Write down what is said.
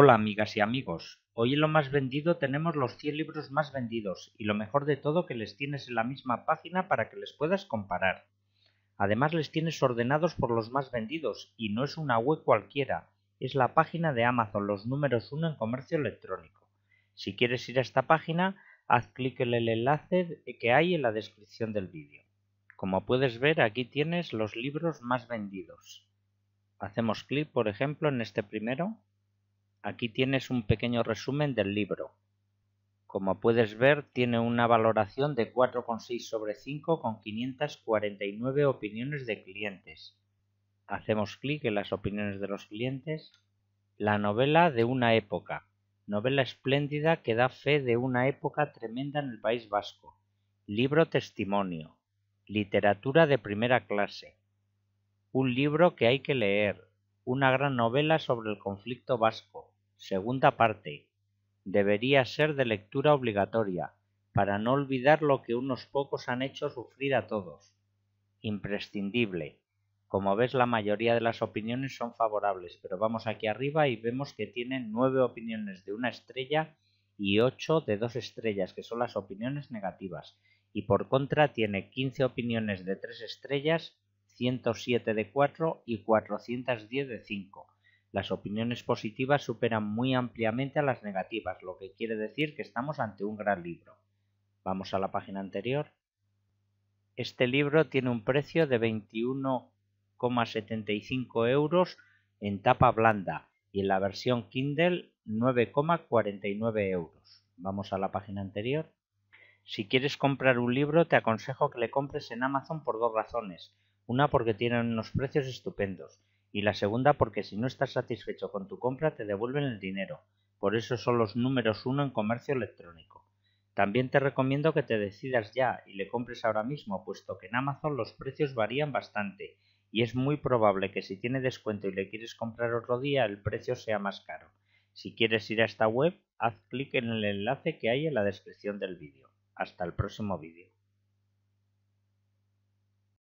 Hola amigas y amigos, hoy en lo más vendido tenemos los 100 libros más vendidos y lo mejor de todo que les tienes en la misma página para que les puedas comparar. Además les tienes ordenados por los más vendidos y no es una web cualquiera, es la página de Amazon, los números uno en comercio electrónico. Si quieres ir a esta página, haz clic en el enlace que hay en la descripción del vídeo. Como puedes ver aquí tienes los libros más vendidos. Hacemos clic por ejemplo en este primero Aquí tienes un pequeño resumen del libro. Como puedes ver, tiene una valoración de 4,6 sobre 5 con 549 opiniones de clientes. Hacemos clic en las opiniones de los clientes. La novela de una época. Novela espléndida que da fe de una época tremenda en el País Vasco. Libro testimonio. Literatura de primera clase. Un libro que hay que leer. Una gran novela sobre el conflicto vasco segunda parte, debería ser de lectura obligatoria, para no olvidar lo que unos pocos han hecho sufrir a todos. Imprescindible. Como ves, la mayoría de las opiniones son favorables, pero vamos aquí arriba y vemos que tienen nueve opiniones de una estrella y ocho de dos estrellas, que son las opiniones negativas. Y por contra tiene 15 opiniones de tres estrellas, 107 de cuatro y 410 de cinco. Las opiniones positivas superan muy ampliamente a las negativas, lo que quiere decir que estamos ante un gran libro. Vamos a la página anterior. Este libro tiene un precio de 21,75 euros en tapa blanda y en la versión Kindle 9,49 euros. Vamos a la página anterior. Si quieres comprar un libro, te aconsejo que le compres en Amazon por dos razones. Una porque tienen unos precios estupendos y la segunda porque si no estás satisfecho con tu compra te devuelven el dinero. Por eso son los números uno en comercio electrónico. También te recomiendo que te decidas ya y le compres ahora mismo, puesto que en Amazon los precios varían bastante y es muy probable que si tiene descuento y le quieres comprar otro día el precio sea más caro. Si quieres ir a esta web, haz clic en el enlace que hay en la descripción del vídeo. Hasta el próximo vídeo.